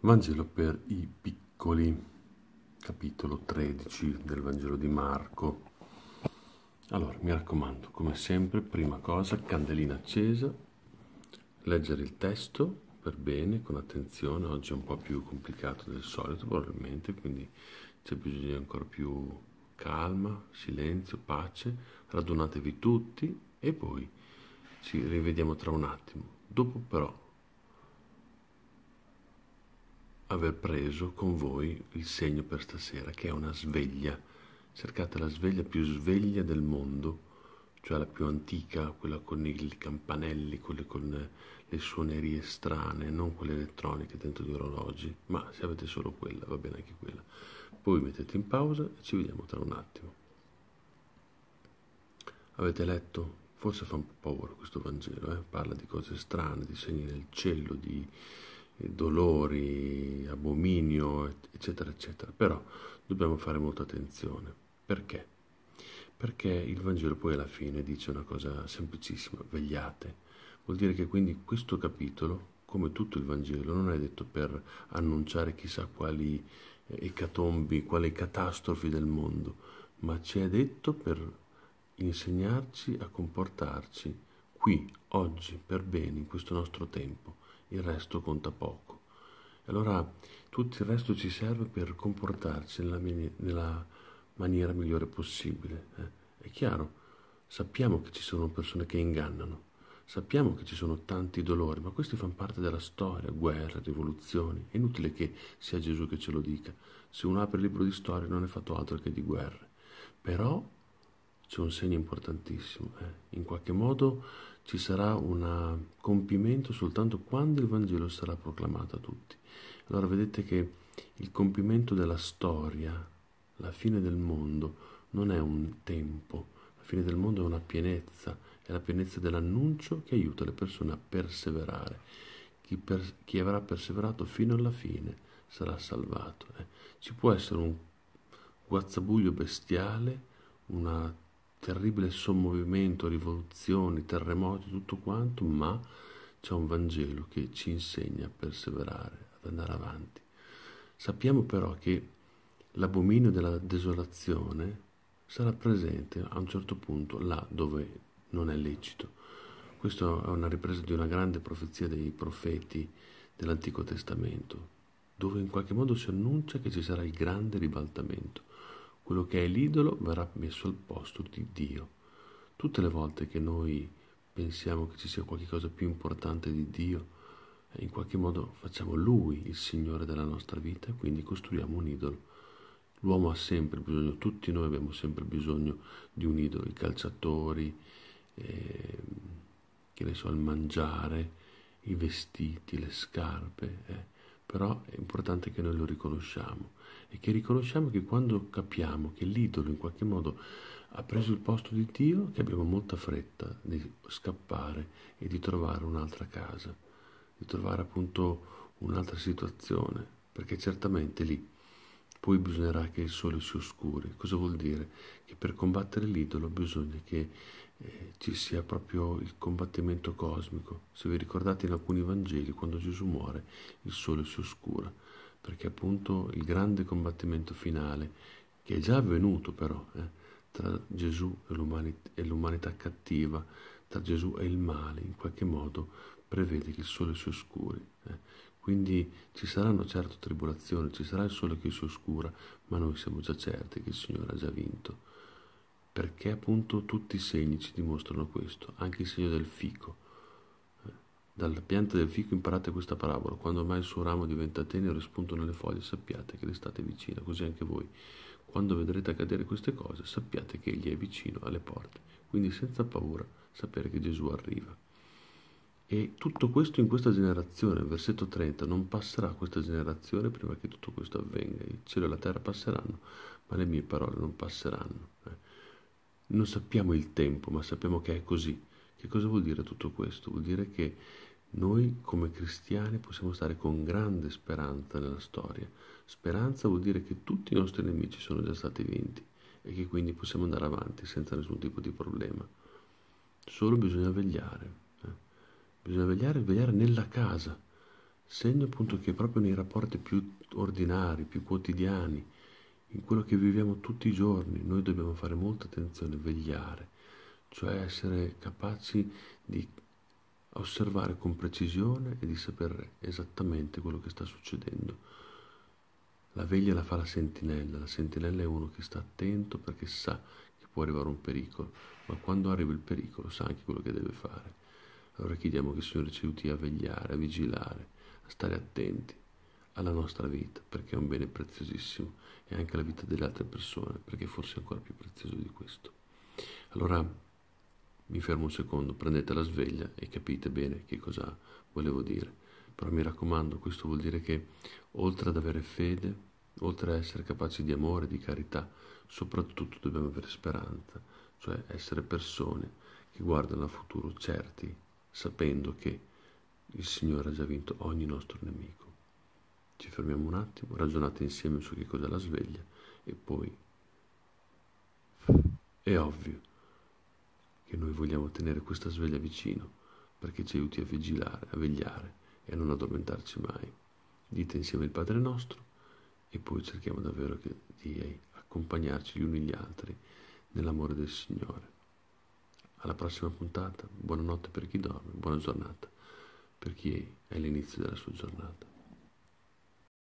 Vangelo per i piccoli, capitolo 13 del Vangelo di Marco. Allora, mi raccomando, come sempre, prima cosa, candelina accesa, leggere il testo per bene, con attenzione, oggi è un po' più complicato del solito probabilmente, quindi c'è bisogno di ancora più calma, silenzio, pace, radunatevi tutti e poi ci rivediamo tra un attimo. Dopo però aver preso con voi il segno per stasera, che è una sveglia. Cercate la sveglia più sveglia del mondo, cioè la più antica, quella con i campanelli, quelle con le suonerie strane, non quelle elettroniche dentro gli orologi, ma se avete solo quella, va bene anche quella. Poi mettete in pausa e ci vediamo tra un attimo. Avete letto? Forse fa un po' paura questo Vangelo, eh? parla di cose strane, di segni nel cielo, di dolori, abominio, eccetera, eccetera. Però dobbiamo fare molta attenzione. Perché? Perché il Vangelo poi alla fine dice una cosa semplicissima, vegliate. Vuol dire che quindi questo capitolo, come tutto il Vangelo, non è detto per annunciare chissà quali ecatombi, quali catastrofi del mondo, ma ci è detto per insegnarci a comportarci qui, oggi, per bene, in questo nostro tempo il resto conta poco. allora tutto il resto ci serve per comportarci nella, nella maniera migliore possibile. Eh? È chiaro, sappiamo che ci sono persone che ingannano, sappiamo che ci sono tanti dolori, ma questi fanno parte della storia, guerre, rivoluzioni. È inutile che sia Gesù che ce lo dica. Se uno apre il libro di storia non è fatto altro che di guerre. Però c'è un segno importantissimo. Eh? In qualche modo ci sarà un compimento soltanto quando il Vangelo sarà proclamato a tutti. Allora vedete che il compimento della storia, la fine del mondo, non è un tempo, la fine del mondo è una pienezza, è la pienezza dell'annuncio che aiuta le persone a perseverare. Chi, per, chi avrà perseverato fino alla fine sarà salvato. Eh. Ci può essere un guazzabuglio bestiale, una terribile sommovimento, rivoluzioni, terremoti, tutto quanto, ma c'è un Vangelo che ci insegna a perseverare, ad andare avanti. Sappiamo però che l'abominio della desolazione sarà presente a un certo punto là dove non è lecito. Questa è una ripresa di una grande profezia dei profeti dell'Antico Testamento, dove in qualche modo si annuncia che ci sarà il grande ribaltamento quello che è l'idolo verrà messo al posto di Dio. Tutte le volte che noi pensiamo che ci sia qualcosa più importante di Dio, eh, in qualche modo facciamo Lui il Signore della nostra vita, e quindi costruiamo un idolo. L'uomo ha sempre bisogno, tutti noi abbiamo sempre bisogno di un idolo, i calciatori, eh, che ne so, il mangiare, i vestiti, le scarpe. Eh però è importante che noi lo riconosciamo e che riconosciamo che quando capiamo che l'idolo in qualche modo ha preso il posto di Dio, che abbiamo molta fretta di scappare e di trovare un'altra casa, di trovare appunto un'altra situazione, perché certamente lì poi bisognerà che il sole si oscuri. Cosa vuol dire? Che per combattere l'idolo bisogna che eh, ci sia proprio il combattimento cosmico. Se vi ricordate in alcuni Vangeli, quando Gesù muore, il sole si oscura, perché appunto il grande combattimento finale, che è già avvenuto però, eh, tra Gesù e l'umanità, e l'umanità cattiva, tra Gesù e il male, in qualche modo prevede che il sole si oscuri. Eh. Quindi ci saranno certo tribolazioni, ci sarà il sole che si oscura, ma noi siamo già certi che il Signore ha già vinto perché appunto tutti i segni ci dimostrano questo, anche il segno del fico. Eh, Dalla pianta del fico imparate questa parabola, quando mai il suo ramo diventa tenero e spuntano le foglie, sappiate che l'estate è vicina, così anche voi. Quando vedrete accadere queste cose, sappiate che Egli è vicino alle porte, quindi senza paura sapere che Gesù arriva. E tutto questo in questa generazione, versetto 30, non passerà questa generazione prima che tutto questo avvenga. Il cielo e la terra passeranno, ma le mie parole non passeranno. Non sappiamo il tempo, ma sappiamo che è così. Che cosa vuol dire tutto questo? Vuol dire che noi come cristiani possiamo stare con grande speranza nella storia. Speranza vuol dire che tutti i nostri nemici sono già stati vinti e che quindi possiamo andare avanti senza nessun tipo di problema. Solo bisogna vegliare. Eh? Bisogna vegliare e vegliare nella casa. Segno appunto che proprio nei rapporti più ordinari, più quotidiani, in quello che viviamo tutti i giorni. Noi dobbiamo fare molta attenzione, vegliare, cioè essere capaci di osservare con precisione e di sapere esattamente quello che sta succedendo. La veglia la fa la sentinella, la sentinella è uno che sta attento perché sa che può arrivare un pericolo, ma quando arriva il pericolo sa anche quello che deve fare. Allora chiediamo che il Signore ci aiuti a vegliare, a vigilare, a stare attenti alla nostra vita, perché è un bene preziosissimo, e anche alla vita delle altre persone, perché forse è ancora più prezioso di questo. Allora mi fermo un secondo, prendete la sveglia e capite bene che cosa volevo dire. Però mi raccomando, questo vuol dire che oltre ad avere fede, oltre ad essere capaci di amore, di carità, soprattutto dobbiamo avere speranza, cioè essere persone che guardano al futuro certi, sapendo che il Signore ha già vinto ogni nostro nemico. Ci fermiamo un attimo, ragionate insieme su che cos'è la sveglia e poi è ovvio che noi vogliamo tenere questa sveglia vicino perché ci aiuti a vigilare, a vegliare e a non addormentarci mai. Dite insieme il Padre nostro e poi cerchiamo davvero che, di accompagnarci gli uni gli altri nell'amore del Signore. Alla prossima puntata, buonanotte per chi dorme, buona giornata per chi è all'inizio della sua giornata.